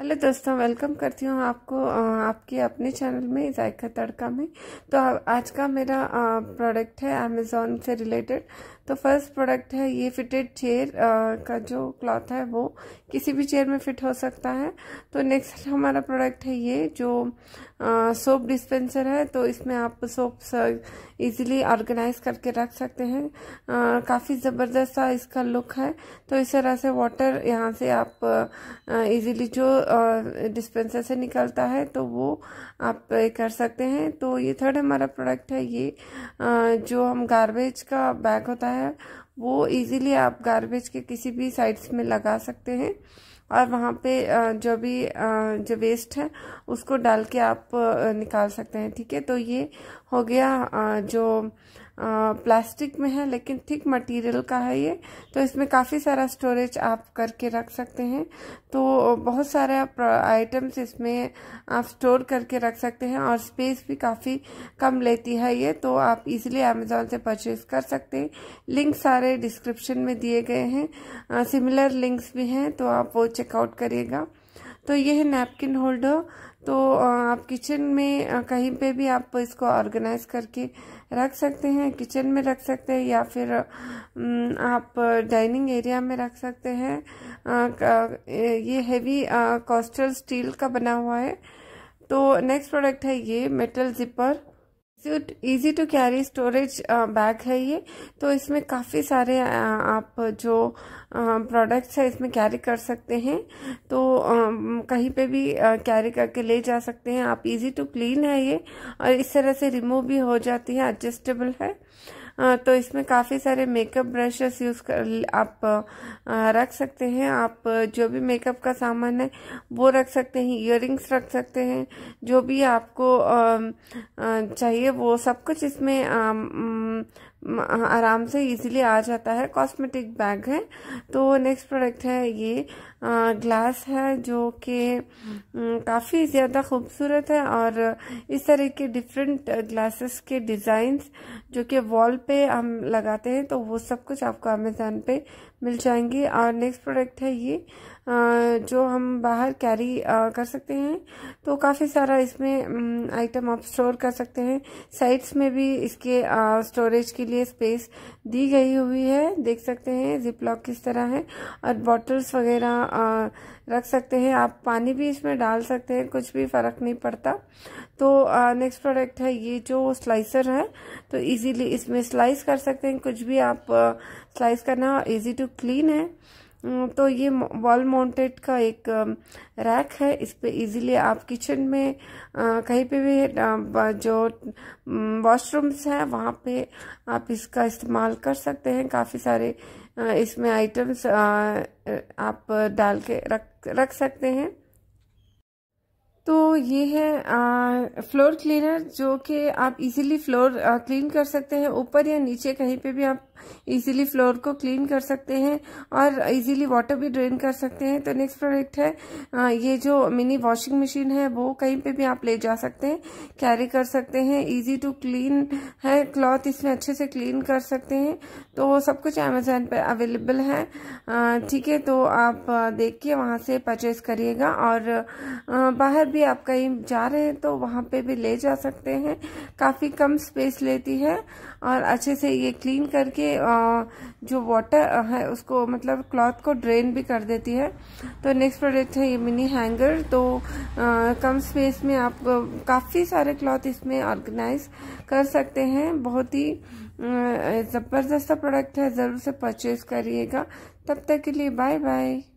hello दोस्तों welcome करती हूँ आपको आपके अपने चैनल में जायका तड़का में तो आज का मेरा प्रोडक्ट है अमेज़ोन से रिलेटेड तो फर्स्ट प्रोडक्ट है ये फिटेड चेयर का जो क्लॉथ है वो किसी भी चेयर में फिट हो सकता है तो नेक्स्ट हमारा प्रोडक्ट है ये जो सोप डिस्पेंसर है तो इसमें आप सोप इजीली ऑर्गेनाइज करके रख सकते हैं काफ़ी ज़बरदस्त सा इसका लुक है तो इस तरह से वाटर यहाँ से आप इजीली जो डिस्पेंसर से निकलता है तो वो आप कर सकते हैं तो ये थर्ड हमारा प्रोडक्ट है ये जो हम गार्बेज का बैग होता है वो इजीली आप गार्बेज के किसी भी साइड्स में लगा सकते हैं और वहाँ पे जो भी जो वेस्ट है उसको डाल के आप निकाल सकते हैं ठीक है तो ये हो गया जो प्लास्टिक में है लेकिन थिक मटेरियल का है ये तो इसमें काफ़ी सारा स्टोरेज आप करके रख सकते हैं तो बहुत सारे आइटम्स इसमें आप स्टोर करके रख सकते हैं और स्पेस भी काफ़ी कम लेती है ये तो आप इजीली अमेज़ोन से परचेज कर सकते हैं लिंक सारे डिस्क्रिप्शन में दिए गए हैं सिमिलर लिंक्स भी हैं तो आप वो चेकआउट करिएगा तो ये है नैपकिन होल्डर तो आप किचन में कहीं पे भी आप इसको ऑर्गेनाइज करके रख सकते हैं किचन में रख सकते हैं या फिर आप डाइनिंग एरिया में रख सकते हैं ये हैवी कॉस्टल स्टील का बना हुआ है तो नेक्स्ट प्रोडक्ट है ये metal zipper easy to carry storage bag है ये तो इसमें काफ़ी सारे uh, आप जो प्रोडक्ट्स uh, है इसमें कैरी कर सकते हैं तो um, कहीं पे भी कैरी uh, करके ले जा सकते हैं आप इजी टू क्लीन है ये और इस तरह से रिमूव भी हो जाती है एडजस्टेबल है तो इसमें काफ़ी सारे मेकअप ब्रशेस यूज़ कर आप रख सकते हैं आप जो भी मेकअप का सामान है वो रख सकते हैं इयर रख सकते हैं जो भी आपको चाहिए वो सब कुछ इसमें आराम से इजीली आ जाता है कॉस्मेटिक बैग है तो नेक्स्ट प्रोडक्ट है ये ग्लास है जो कि काफ़ी ज़्यादा खूबसूरत है और इस तरह के डिफरेंट ग्लासेस के डिज़ाइंस जो कि वॉल पे हम लगाते हैं तो वो सब कुछ आपको अमेजोन पे मिल जाएंगे और नेक्स्ट प्रोडक्ट है ये जो हम बाहर कैरी कर सकते हैं तो काफ़ी सारा इसमें आइटम आप स्टोर कर सकते हैं साइड्स में भी इसके स्टोरेज के लिए स्पेस दी गई हुई है देख सकते हैं जिप लॉक किस तरह है और बॉटल्स वगैरह रख सकते हैं आप पानी भी इसमें डाल सकते हैं कुछ भी फ़र्क नहीं पड़ता तो नेक्स्ट प्रोडक्ट है ये जो स्लाइसर है तो इजीली इसमें स्लाइस स्लाइस कर सकते हैं कुछ भी आप स्लाइस करना इजी टू क्लीन है तो ये वॉल माउंटेड का एक रैक है इस पर ईजीली आप किचन में कहीं पे भी जो वॉशरूम्स हैं वहाँ पे आप इसका इस्तेमाल कर सकते हैं काफ़ी सारे इसमें आइटम्स आप डाल के रख रख सकते हैं तो ये है फ्लोर क्लीनर जो कि आप इजीली फ्लोर क्लीन कर सकते हैं ऊपर या नीचे कहीं पे भी आप इजीली फ्लोर को क्लीन कर सकते हैं और इजीली वाटर भी ड्रेन कर सकते हैं तो नेक्स्ट प्रोडक्ट है ये जो मिनी वॉशिंग मशीन है वो कहीं पे भी आप ले जा सकते हैं कैरी कर सकते हैं इजी टू क्लीन है क्लॉथ इसमें अच्छे से क्लीन कर सकते हैं तो सब कुछ अमेजोन पर अवेलेबल है ठीक है तो आप देख के वहाँ से परचेज़ करिएगा और बाहर भी आप कहीं जा रहे हैं तो वहाँ पर भी ले जा सकते हैं काफ़ी कम स्पेस लेती है और अच्छे से ये क्लीन करके ये जो वाटर है उसको मतलब क्लॉथ को ड्रेन भी कर देती है तो नेक्स्ट प्रोडक्ट है ये मिनी हैंगर तो कम स्पेस में आप काफ़ी सारे क्लॉथ इसमें ऑर्गेनाइज कर सकते हैं बहुत ही ज़बरदस्त प्रोडक्ट है ज़रूर से परचेज़ करिएगा तब तक के लिए बाय बाय